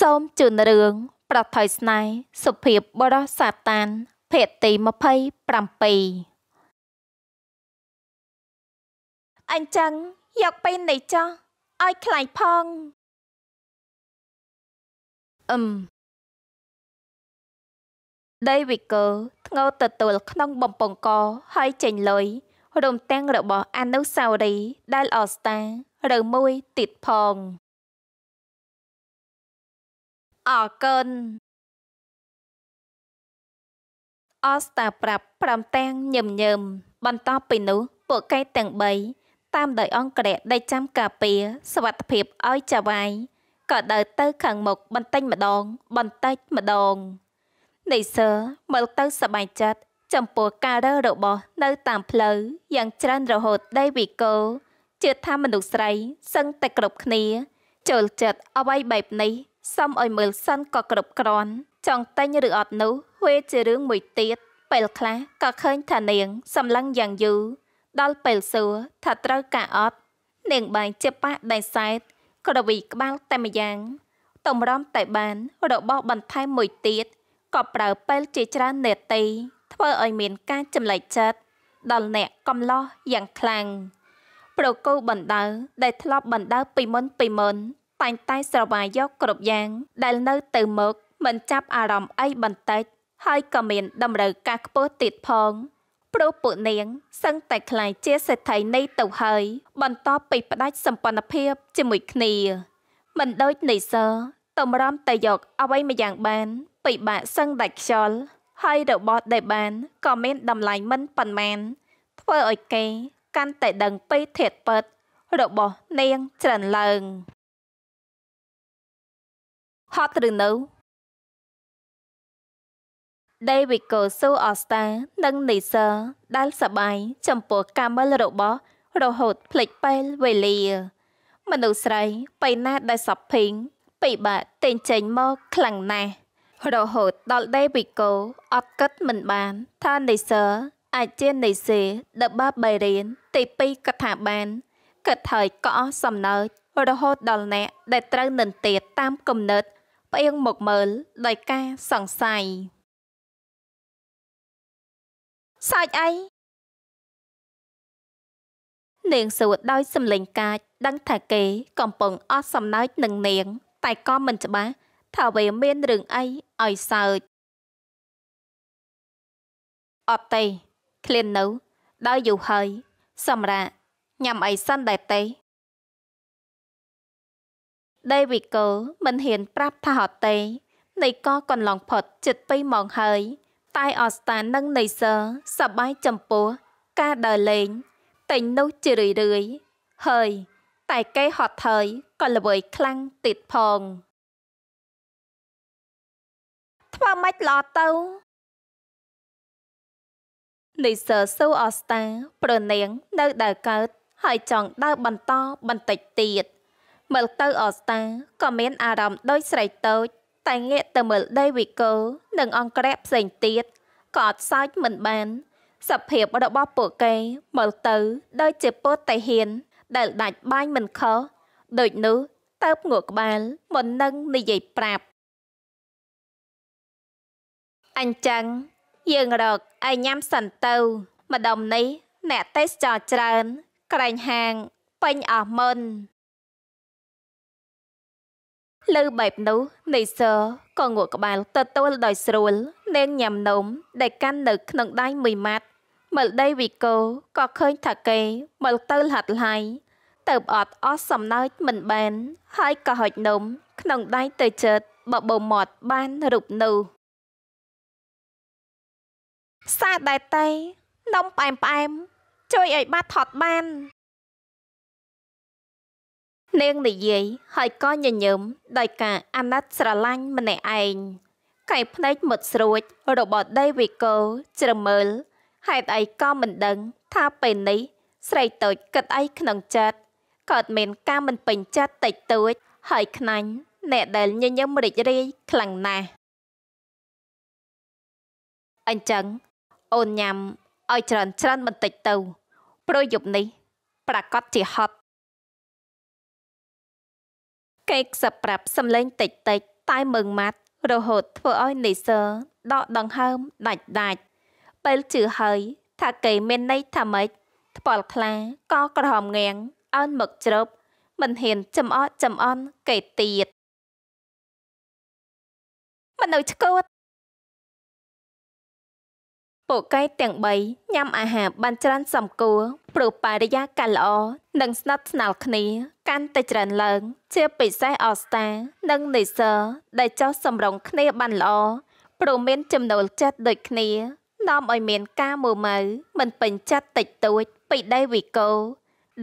សូមជូនរឿងប្រថុយស្នេហ៍សុភាពបរោះសាតាន ភាគទី27អញ្ចឹងយកពេញនេះចោះឲ្យខ្លាញ់ផងអឹមដេវីកលធ្ងោទទួលក្នុង បំពង់កហើយចេញលុយរំទាំងរបស់អនុសាវរីយ៍ដែលអស្តារឬមួយទៀតផងអរគុណអស្តាប្រាប់ប្រំទាំងញឹមញើមបន្តពីនោះពួកគេទាំង3តាមដោយអង្គរៈដែលចាំការពារសวัสดิភាពឲ្យចវាយក៏ដើរទៅខាងមុខបន្តិចម្ដង បន្តិចម្ដងនិសើមើលទៅសប្បាយចិត្តចំពោះការរើរបស់នៅតាមផ្លូវយ៉ាងច្រើនរហូតដេវីកូជឿថាមនុស្សស្រីសឹងតែគ្រប់គ្នា ចូលចិត្តអ្វីបែបនេះសុំឲ្យមើលសិនក៏គ្រប់គ្រាន់ចង់តែញឬអត់នោះវាជារឿងមួយទៀតពេលខ្លះក៏ឃើញថានាង សម្លឹងយ៉ាងយូរដល់ពេលសួរថាត្រូវការអត់នាងបែងជាប៉ះដៃសែតក្រវីក្បាលតែម្យ៉ាងតម្រាំតែបានរបស់បន្ថែមមួយទៀតក៏ប្រើពេលជាច្រើននេតិធ្វើឲ្យមានការចម្លែកចិត្តដល់អ្នកកំឡោះយ៉ាងខ្លាំងប្រកូបណ្ដៅដែលធ្លាប់បណ្ដៅពីមុនពីមុនតែងតែស្រវាយយកគ្រប់យ៉ាង ដែលនៅទៅមកមិនចាប់អារម្មណ៍អីបន្តិចហើយក៏មានតម្រូវការខ្ពស់ទៀតផងព្រោះពួកនាងសឹងតែខ្លាយជាសេដ្ឋីនៃទៅហើយបន្តពីផ្ដាច់សម្ព័ន្ធភាពជាមួយគ្នា មិនដូចនៃសើតម្រាំតែយកអ្វីម្យ៉ាងបានពិបាកសឹងដាច់ខ្យល់ហើយរបស់ដែលបានក៏មានតម្លៃមិនប៉ុន្មានធ្វើឲ្យគេ កាន់តែដឹងពីធាតពិតរបស់នាងច្រើនឡើងហត់ឬនៅ David Kosu Osta និង Nisa ដែលសបាយ ចំពោះការមើលរបស់ រហូតភ្លេចពេលវេលាមនុស្សស្រីបៃណាដែលសັບភិងពិបាកតែងចេញមកខ្លាំងណាស់រហូតដល់ David Ko អត់គិតមិនបាន ថា Nisa អាចជា Nisa The Barbarian ទី2កថាបានគិតហើយក៏អស់សំណើចរហូតដល់អ្នកដែលត្រូវនិន្ទាតាមគំនិតផ្អៀងមកមើល ដោយការសង្ស័យសើចអីនាងសួរដោយសំឡេងកាចដឹងថាគេកំពុងអស់សំណើចនឹងនាង តែក៏មិនច្បាស់ថាវាមានរឿងអីឲ្យសើចអត់ទេឃ្លាននៅដល់យូរហើយ សម្រាប់ញ៉ាំអីសិនដែរទេដេវីកូមិនហ៊ានប្រាប់ថាហត់ទេនៃក៏កន្លងផុតជិត2ម៉ោងហើយ តែអស្តាននិងនៃសើសបាយចំពោះការដើរលេងតែញនោះជារឿយរឿយហើយ តែគេហត់ហើយក៏ល្វើយខ្លាំងទៀតផងធ្វើម៉េចល្អទៅនៃសើស៊ូអស្តា ប្រនាងនៅដើរកើត ហើយចង់ដើរបន្តបន្តិចទៀត។មើលទៅអស្តាក៏មាន អារម្មណ៍ដូចស្រីតូច តែងាកទៅមើលដេវីកូនិងអង្គរៈផ្សេងទៀតក៏អត់សើចមិនបានសភាពរបស់ពួកគេមើលទៅដូចជាពោតតែហ៊ានដែលដាច់បាញ់មិនខុសដូចនោះទៅងក់ក្បាលមុននឹងនិយាយប្រាប់អញ្ចឹងយើងរកឲ្យញ៉ាំសិនទៅ ម្ដុំនេះ អ្នកទេសចរច្រើនក្រែងហាងពេញអស់មុនលើបែបនោះនៃសរក៏ងក់ក្បាលទទួលដោយស្រួលនាងញ៉ាំនំដែលកាន់នៅក្នុងដៃមួយម៉ាត់មិលដីវិកោក៏ឃើញថាគេមិលទៅលហាត់លហើយទៅអត់អស់សំណើចមិនបាន ហើយក៏ហុចនំក្នុងដៃទៅចិត្តបបោមាត់បានរូបនោះសាដែតៃនំផ្អែមផ្អែមជួយឲ្យបាត់ថត់បាននាងនិយាយហើយក៏ញញឹមដោយការអាណិតស្រឡាញ់ម្នាក់ឯងកែភ្នែកមុតស្រួចរបស់ដេវីកូជ្រមើលហេតុអីក៏មិនដឹងថាពេលនេះស្រីតូចគិតអីក្នុងចិត្តកើតមានការមិនពេញចិត្តតិចតួចហើយខ្នាញ់អ្នកដែលញញឹមរីករាយខ្លាំងណាស់អញ្ចឹង អូនញ៉ាំឲ្យច្រើនច្រើនបន្តិចទៅព្រោះយប់នេះប្រកាសជាហត់គេខ្សឹបប្រាប់សំឡេងតិចតិច តែមើងម៉ាត់រហូត ធ្វើឲ្យនិសើដកដង្ហើមដាច់ដាច់ពេលជឿហើយ ថាគេមានន័យថាម៉េចថ្ពល់ខ្លាក៏ក្រហមងាងអើនមកជ្រប់មិនហ៊ាន ចំអកចំអន់គេទៀតមនុស្សឆ្កួតពួកគេទាំង3ញ៉ាំអាហារបានច្រើនសំគួរព្រោះបរិយាកាសល្អនិងស្និទ្ធស្នាលគ្នាកាន់តែច្រើនឡើង ជាពិសេសអស្តា និងនិស័ដែលចោះសម្រងគ្នាបានល្អព្រោះមានចំណូលចិត្តដូចគ្នានាំឲ្យមានការមើលម៉ៅមិនពេញចិត្តតិចតួចពីដីវិកោ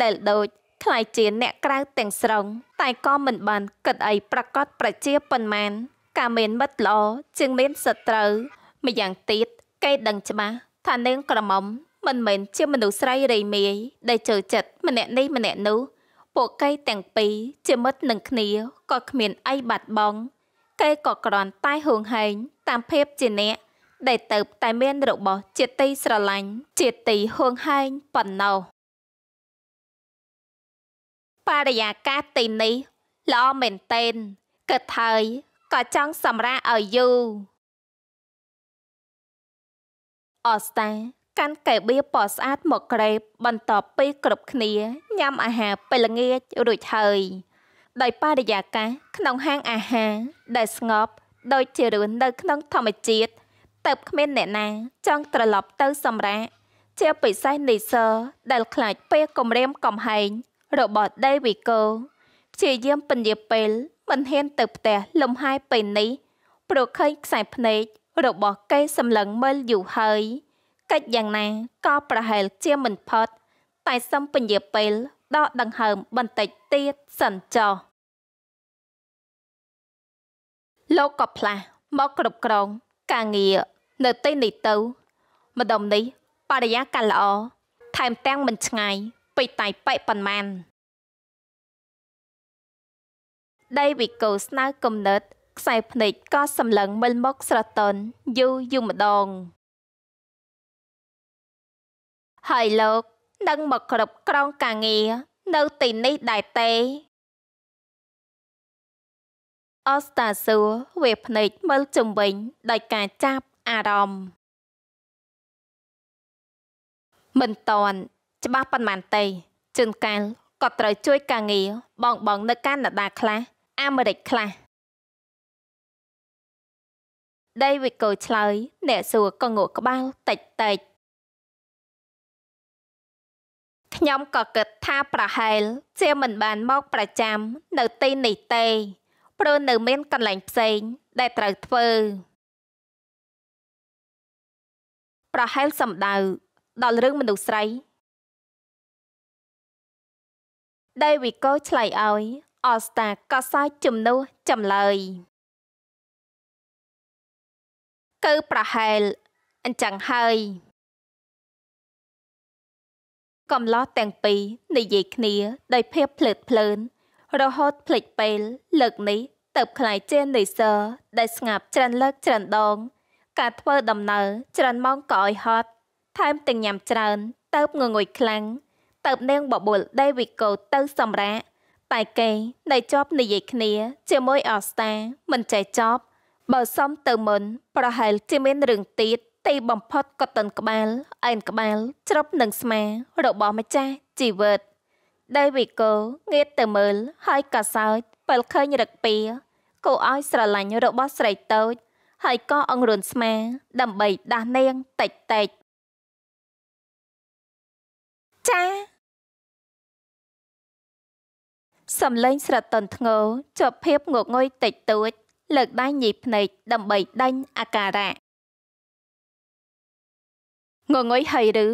ដែលដូចខ្លាយជាអ្នកក្រៅទាំងស្រុងតែក៏មិនបានគិតអីប្រកាសប្រជាប៉ុន្មាន ការមានមិត្តល្អជាងមានសត្រូវម្យ៉ាងទៀតគេដឹងច្បាស់ថានាងក្រមុំមិនមែនជាមនុស្សស្រីរីមាយដែលជឿចិត្តម្នាក់នេះម្នាក់នោះពួកគេទាំងពីរជាមិត្តនឹងគ្នាក៏គ្មានអីបាត់បង់គេក៏ក្រាន់តែហួងហែងតាមភាពជាអ្នកដែលទៅ តែមានរបស់ជាទីស្រឡាញ់ជាទីហួងហែងប៉ុណ្ណោះបរិយាកាសទីនេះល្អមែនទែនគិតហើយក៏ចង់សម្រាកឲ្យយូរអស្តាកាន់កែបៀពណ៌ស្អាត មកក្រេបបន្ទាប់ពីគ្រប់គ្នាញ៉ាំអាហារ ពេលល្ងាចរួចហើយដោយបរិយាកាសក្នុងហាងអាហារដែលស្ងប់ដូចជារស់នៅ ក្នុងធម្មជាតិទៅគ្មានអ្នកណាចង់ត្រឡប់ទៅសម្រាកជាពិសេសនីសរដែលខ្លាចពេលគំរាមកំហែងរបស់ដេវីកូព្យាយាមពន្យាពេលមិនហ៊ានទៅផ្ទះលំហែពេលនេះព្រោះឃើញខ្សែភ្នែករបស់គេសម្លឹងមើលយូរហើយ កិច្ចយ៉ាងណាក៏ប្រហែលជាមិនផុតតែសំពញាពេលដកដង្ហើមបន្តិចទៀតសិនចោះលោកក៏ផ្លាស់មកគ្រប់គ្រងការងារនៅទីនេះទៅ ម្ដុំនេះបរិយាកាសល្អថែមទាំងមិនឆ្ងាយពីតៃប៉ិប៉ុន្មានដេវីកូស្នើគំនិតខ្សែភ្នែកក៏សម្លឹងមើលមកស្រទន់យូរយូរម្ដងហើយលោកនឹងមកគ្រប់ក្រងការងារនៅទីនេះដែរទេអស្តាសួរវាភ្នែកមើលជំវិញដោយការចាប់ អារម្មណ៍មិនតន់ច្បាស់ប៉ុន្មានទេជួនកាលក៏ត្រូវជួយ ការងារបងបង នៅកាណាដាខ្លះអាមេរិកខ្លះដីវិកោឆ្លើយអ្នកសួរក៏ងក់ក្បាលតិចតិចខ្ញុំក៏គិតថា ប្រហែល ជាមិនបានមកប្រចាំ នៅទីនេះទេព្រោះនៅមានកន្លែងផ្សេង ដែលត្រូវធ្វើ ប្រហែលសំដៅដល់រឿងមនុស្សស្រីដេវីកូឆ្លៃឲ្យអស្តាក៏សាយជំនួសចម្លើយគឺប្រហែលអញ្ចឹងហើយ កំឡោះទាំងពីរនិយាយគ្នាដោយភាពភ្លើតភ្លើន រហូតភ្លេចពេលលើកនេះទៅខ្លាយជានិស័រដែលស្ងាប់ច្រើនលើកច្រើនដង ការធ្វើដំណើរច្រើនម៉ោងក៏ឲ្យហត់ថែមទាំងញ៉ាំច្រើនទៅងងុយខ្លាំងទៅនាងបបួលដេវីកូទៅសម្រាប់តែគេដែលជាប់និយាយគ្នាជាមួយអស្តាមិនចេះចប់បើសំទៅមុនប្រហែលជាមានរឿងទៀតទីបំផុតក៏តឹងក្បាលអែនក្បាលជ្រប់នឹងស្មារបស់ម្ចាស់ជីវិតដេវីកូងាកទៅមើលហើយក៏សើចពេលឃើញរឹកពីគូឲ្យស្រឡាញ់របស់ស្រីតូចហើយក៏អង្រួនស្មាដើម្បីដាស់នាងតិចតិចចាសំឡេងស្រទន់ធ្ងោជាប់ភាពងងុយតិចតួចលើកដៃញីភ្នែកដើម្បីដេញអាការៈងងុយហើយឬ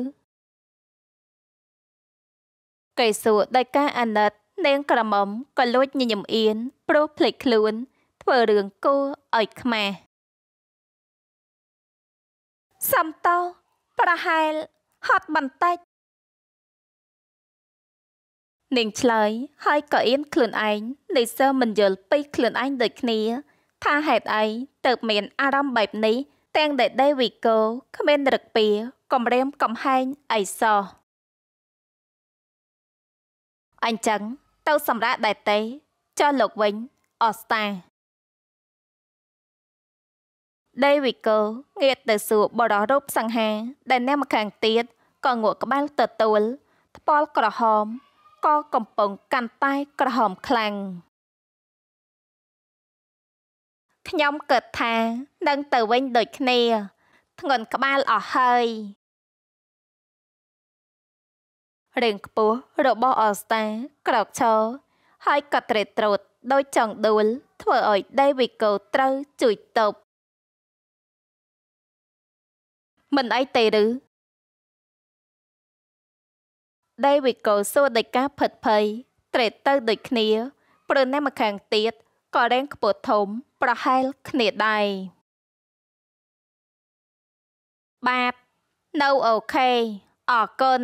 កេសួរដោយការអាណិត នាងក្រមុំក៏លួចញញឹមអៀនព្រោះភ្លេចខ្លួន ធ្វើរឿងគួរឲ្យខ្មាស់សំតោប្រហែលហត់បន្តិចនាងឆ្លើយហើយក៏អៀនខ្លួនឯងនៃសើមិនយល់ពីខ្លួនឯងដូចគ្នាថាហេតុអីទើបមានអារម្មណ៍បែបនេះទាំងដែលដេវីកូគ្មានរឹកពីកំរាម កំហែងអីសោះអញ្ចឹងទៅសម្រាប់ដែរទេចុះលោកវិញអូស្តាដេវីកូងាកទៅ សួរបរិះរូបសង្ហាដែលអ្នកម្ខាងទៀតក៏ងក់ក្បាលទទួលថ្ពាល់ក្រហមក៏កំពុងកាន់តែក្រហមខ្លាំងខ្ញុំគិតថានឹង ទៅវិញដូចគ្នាធ្ងន់ក្បាលអស់ហើយរឿងខ្ពស់របស់អស្តាក្រោកឈរហើយក៏ត្រេតត្រួតដោយចង់ដួល ធ្វើឲ្យ David Cole ត្រូវជួយតប់មិនអីទេឬ David Cole សួរដោយការភិតភ័យត្រេតទៅដូចគ្នា ព្រោះអ្នកម្ខាងទៀតក៏រែងខ្ពស់ធំប្រហែលគ្នាដែរបាទនៅអូខេអរគុណ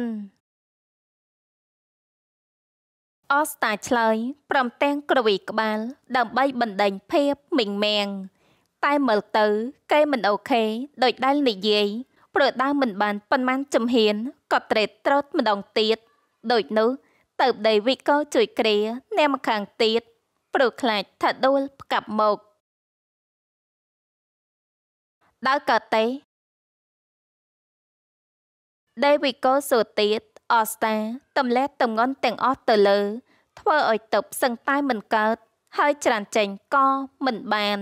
អស្តាឆ្លើយព្រមទាំងក្រវីក្បាល ដើម្បីបណ្ដេញភាពមិញមាំងតែមើលទៅគេមិនអូខេដោយដែលនិយាយព្រោះដើមមិនបានប៉ុន្មាន ចំហ៊ានក៏ត្រេតត្រោតម្ដងទៀតដូចនោះទៅដេវីក៏ជួយគ្រាអ្នកម្ខាងទៀតព្រោះខ្លាចថាដួលផ្កាប់មកដល់កតេដេវីកូសូទៀតអស្តាទម្លាក់ទំងន់ទាំងអស់ទៅលើ ធ្វើឲ្យតប់សឹងតែមិនកើត ហើយច្រានចេញក៏មិនបាន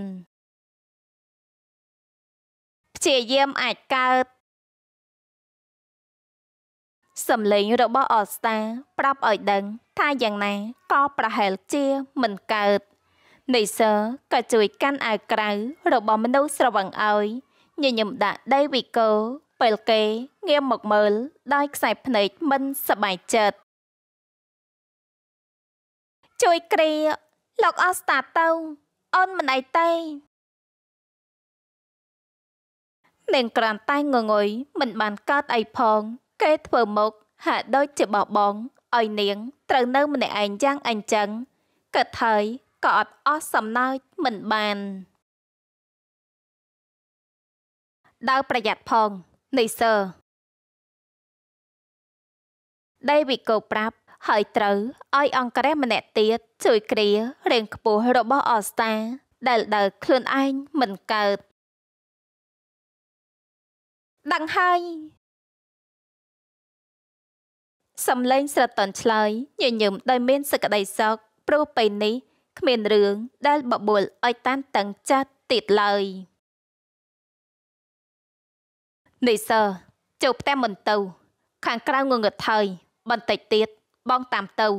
ព្យាយាមអាចកើតសំឡេងរបស់អស្តា ប្រាប់ឲ្យ ដឹងថាយ៉ាងណាក៏ប្រហែលជាមិនកើតនៃសើក៏ជួយកាន់អាវក្រៅរបស់មនុស្សស្រវឹងឲ្យញញឹមដាក់ដេវីកូពេលគេងាមមកមើលដោយខ្សែភ្នែកមិនសប្បាយចិត្តជួយគ្រាលោកអស្តាទៅអូនមិនអីទេនាងក្រាន់តែងងុយមិនបានកើតអីផងគេធ្វើមុខហាក់ដូចជាបបងឲ្យនាងត្រូវនៅ ម្នាក់ឯងយ៉ាងអញ្ចឹងកឹតហើយក៏អត់អស់សំណើចមិនបានដើរប្រយ័ត្នផងនៃសើដេវីកូប្រាប់ហើយត្រូវឲ្យអង្គរះម្នាក់ទៀតជួយគ្រារៀងខ្ពស់របស់អស្តា ដែល ដើរខ្លួនឯងមិនកើតដឹងហើយសំឡេងស្រទន់ឆ្លើយញញឹមដោយមានសក្តីសោកព្រោះពេលនេះគ្មានរឿងដែលបបួលឲ្យតានតឹងចាស់ទៀតឡើយនេះសើចូលផ្ទះមិនទៅខាងក្រៅងងឹតហើយ បន្តិចទៀតបងតាមទៅ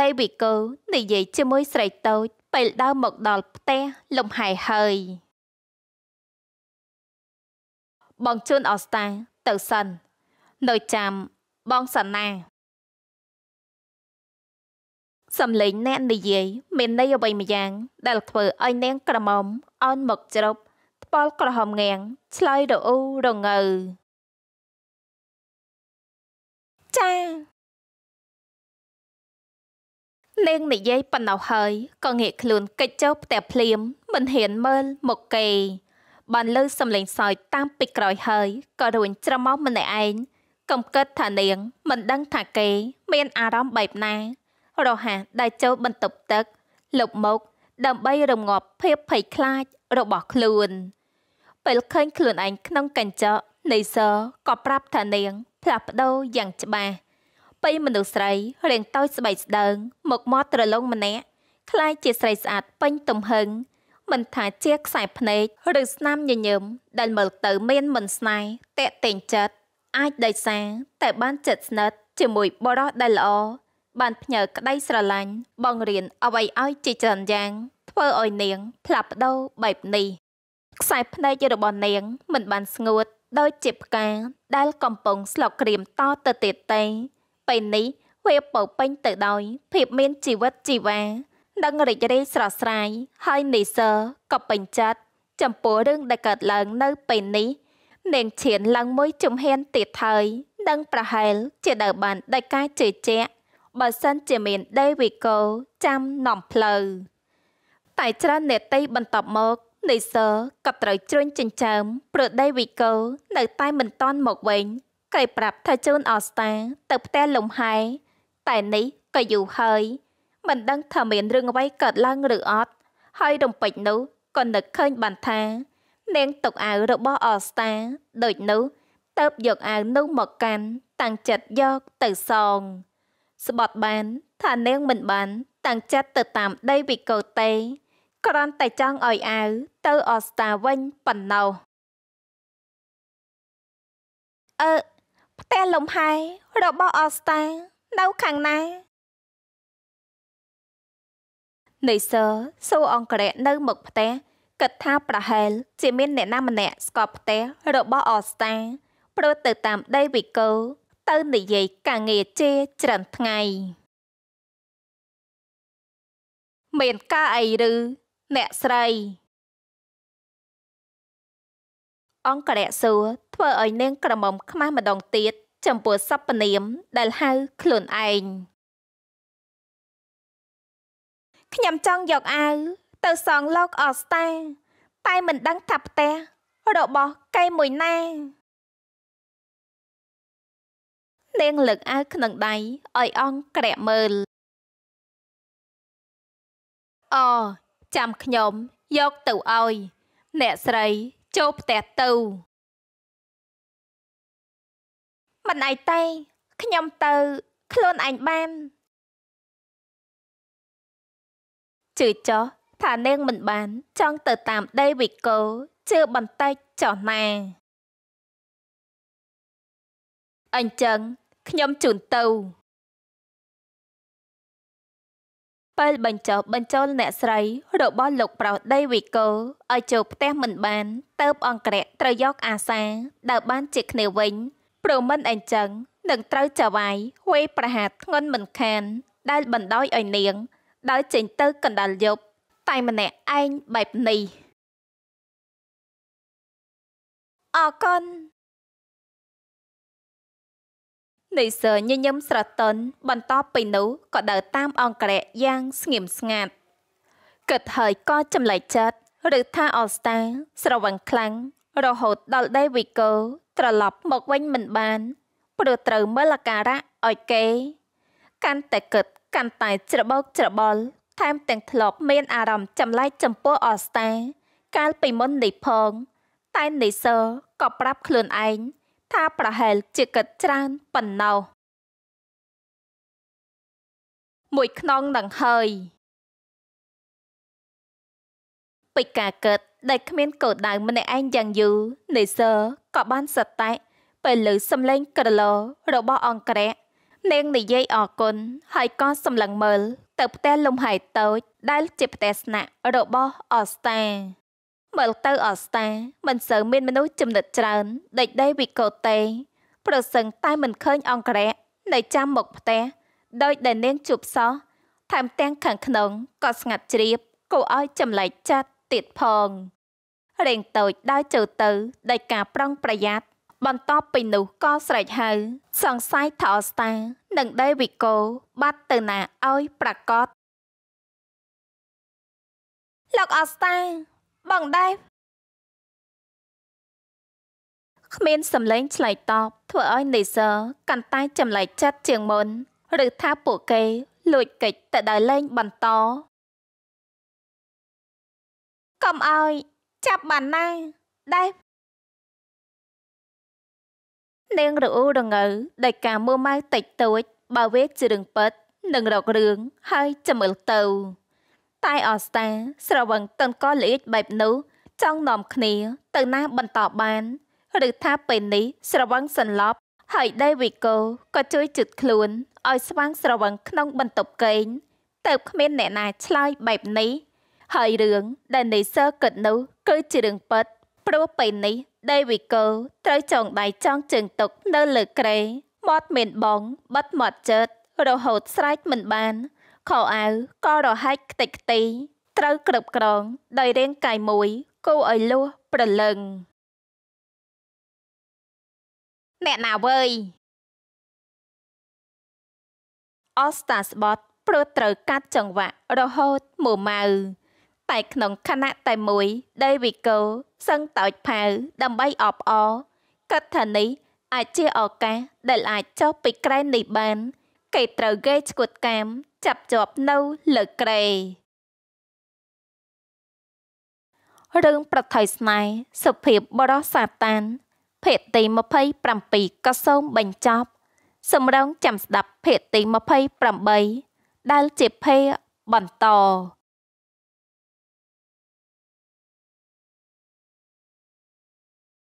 ដេវីកូនិយាយជាមួយស្រីតូច ពេលដើរមកដល់ផ្ទះលំហែហើយបងជូនអស្តាទៅសិននៅចាំបងសាណាសំឡេងអ្នកនិយាយមានន័យអ្វីម្យ៉ាង ដែល ធ្វើឲ្យនាងក្រមុំអន់មកជ្រប់ថ្ពាល់ក្រហមងាងឆ្លើយរអ៊ូរងើចានាងនិយាយប៉ុណ្ណោះហើយក៏ងាក ខ្លួនកិច្ចចូលផ្ទះភ្លាម មិនហ៊ានមើលមកគេបានលើសំឡេងសើចតាមពីក្រោយហើយក៏រួញច្រមុះម្នាក់ឯងកំកិតថានាងមិនដឹងថាគេមានអារម្មណ៍បែបណា រហ័សដែលចូលបន្ទប់ទឹកលបមកដើម្បីរងាប់ភាពភ័យខ្លាចរបស់ខ្លួនពេលឃើញខ្លួនឯងក្នុងកញ្ចក់នៃសរក៏ប្រាប់ថានាងផ្លាស់ប្ដូរយ៉ាងច្បាស់ពីមនុស្សស្រីរាងតូចស្បែកស្ដើងមកមាត់ត្រឡងម្នាក់คล้ายជាស្រីស្អាតពេញទំហឹងមិនថាជាខ្សែភ្នែកឬស្នាមញញឹមដែលមើលទៅ មានមិនស្នេហ៍តេតែងចិត្តអាចដីសាតែបានចិត្តស្និទ្ធជាមួយបរិះដែលល្អបានផ្ញើក្តីស្រឡាញ់បងរៀនអ្វីឲ្យជាច្រើនយ៉ាងធ្វើឲ្យនាង ផ្លាប់ប្ដូរបែបនេះខ្សែភ្នែករបស់នាង មិនបានស្ងួតដោយជាផ្កាដែលកំពុងស្លុកក្រៀមតទៅទៀតទេពេលនេះវាពោពេញទៅដោយភាពមានជីវិតជីវ៉ានិងរីករាយស្រស់ស្រាយហើយនីសើក៏ពេញចិត្តចំពោះរឿងដែលកើតឡើងនៅពេលនេះនាងឈានឡើងមួយជំហានទៀតហើយដឹងប្រហែលជាដើបានដោយការជឿជាក់ បើសិនជាមានដេវីកូចាំនាំផ្លូវតែច្រើននេតិបន្ទាប់មកនៃសើក៏ត្រូវជ្រុញចិញ្ចើមព្រោះដេវីកូនៅតែមិនតន់មកវិញគេប្រាប់ថាជូនអស្តាទៅផ្ទះលំហែតែនេះក៏យូរហើយ មិនដឹងថាមានរឿងអ្វីកើតឡើងឬអត់ហើយរំពេចនោះក៏នឹកឃើញបានថានាងទុកអាវរបស់អស្តាដូចនោះតើបយកអាវនោះមកកាន់តាំងចិត្តយកទៅសងស្បត់បានថានាងមិនបានតាំងចិត្តទៅតាមដីវិកោទេគ្រាន់តែចង់ឲ្យអាវទៅអស្តាវិញប៉ុណ្ណោះអឺផ្ទះលំហែរបស់អស្តានៅខាងណានៃសើសួរអង្គរៈនៅមុខផ្ទះគិតថាប្រហែល ជាមានអ្នកណាម្នាក់ស្កប់ផ្ទះរបស់អស្តាព្រោះទៅតាមដីវិកលទៅនិយាយការងារជាច្រើនថ្ងៃមានការអីឬអ្នកស្រីអង្គរៈសួរធ្វើឲ្យនាងក្រមុំខ្មាស់ម្ដងទៀតចំពោះសពនាមដែលហៅខ្លួនឯងខ្ញុំចង់យកអាវទៅសងលោកអស្តាតែមិនដឹងថាផ្ទះរបស់គេមួយណានាងលើកអាវក្នុងដៃឲ្យអង្គក្រាក់មើលអចាំខ្ញុំយកទៅឲ្យអ្នកស្រីចូលផ្ទះទៅមិនអីទេខ្ញុំទៅ ខ្លួនឯងបានជឿចោះថានាងមិនបានចង់ទៅតាមដេវីកូជឿបន្តិចចោះណាអញ្ចឹង ខ្ញុំជូនទៅពេលបញ្ចុះបញ្ចូលអ្នកស្រីរបស់លោកប្រុសដេវីកូឲ្យចូលផ្ទះមិនបានទៅអង្គរៈត្រូវយកអាសាដើរបានជាគ្នាវិញព្រមមិនអញ្ចឹងនឹងត្រូវចវាយវេប្រហារធ្ងន់មិនខាន ដែលបណ្ដោយឲ្យនាងដើរចេញទៅ កណ្ដាលយប់តែម្នាក់ឯងបែបនេះអរគុណនៃសើញញឹមស្រទន់បន្តពីនោះក៏ដើរតាមអង្គរៈយ៉ាងស្ងៀមស្ងាត់គិតហើយក៏ចម្លែកចិត្តឬថាអស្តា ស្រវឹងខ្លាំងរហូតដល់ដេវីកូត្រឡប់មកវិញមិនបានព្រោះត្រូវមើលអាការៈឲ្យគេ កាន់តែគិតកាន់តែ ច្របោកច្របល់ថែមទាំងធ្លាប់មានអារម្មណ៍ចម្លែកចំពោះអស្តា កាល ពីមុននេះផង តែនិសើក៏ប្រាប់ខ្លួនឯងថាប្រហែល ជាគិតច្រើនប៉ុណ្ណោះមួយខ្នងនឹងហើយពេចការគិតដែលគ្មានគោលដៅម្នាក់ឯងយ៉ាងយូរនិសើក៏បានសតែពេលលើសំឡេងក្រឡរបស់អង្គរៈនាងនិយាយអរគុណហើយក៏សម្លឹងមើលទៅផ្ទះលំហែតូចដែលជាផ្ទះស្នាក់របស់អស្តាមើលទៅអស្តា មិនសូវមានមនុស្សចំណិតច្រើនដេចដីវិកោទេ ប្រសឹងតែមិនឃើញអង្គរៈនៅចាំមុខផ្ទះដោយដែលនាងជួបសោះថែមទាំង ខាងក្នុងក៏ស្ងាត់ជ្រាបគួរឲ្យចម្លែកចាត់ទៀតផងរៀងតូចដើរចូលទៅដោយការប្រុងប្រយ័ត្នបន្ទាប់ពីនោះក៏ស្រែកហៅ សង្ស័យថាអស្តានិងដេវីកូបាត់ទៅណាឲ្យ ប្រកបលោកអស្តាបងដេវគ្មានសំឡេងឆ្លើយតបធ្វើឲ្យនេសឺកាន់តែចម្លែកចិត្តជាងមុន ឬថាពួកគេ លួចកិច្ចទៅដល់លេងបន្តកុំអោយចាប់បានណាដេវនាងរអ៊ូរងើដោយការមើលម៉ៅតិចតួចបើវាជារឿងពិតនឹងរករឿងហើយចាំមើលទៅតែអស្តាស្រវឹងតឹងក៏ល្អៀចបែបនោះ ចង់នាំគ្នា ទៅណាបន្តបាន ឬថាពេលនេះស្រវឹងសន្លប់ហើយដេវីកូក៏ជួយជឹតខ្លួនឲ្យស្វាងស្រវឹងក្នុងបន្ទប់កេងទៅគ្មានអ្នកណា ឆ្លើយបែបនេះហើយរឿងដែលនេសើគិតនោះ គឺជារឿងពិតព្រោះពេលនេះដេវីកូត្រូវចងដៃចង ជើងទុកនៅលើក្រេមាត់មានបងបិទមាត់ជិតរហូតស្រែកមិនបាន ខោអាវក៏រហែកខ្ទេចខ្ទីត្រូវគ្រប់ក្រងដោយរាងកាយមួយគូឲ្យលួសប្រលឹងអ្នកណាវើយអូស្តាស្បត ព្រោះត្រូវកាត់ចង្វាក់ រហូតមួម៉ៅតែក្នុងខណៈតែមួយដេវីកូសឹងតោចផៅដើម្បីអបអរកថានេះអាចជាឱកាសដែលអាចចុះពីក្រែននេះបានគេត្រូវគេឈួតកាម ចាប់ជាប់នៅលើក្រែរឿងប្រថុយស្នេហ៍សុភាពបរោះសាតានភាគទី27ក៏សូមបញ្ចប់ សម្រងចាំស្ដាប់ភាគទី28ដែលជាភេបន្ត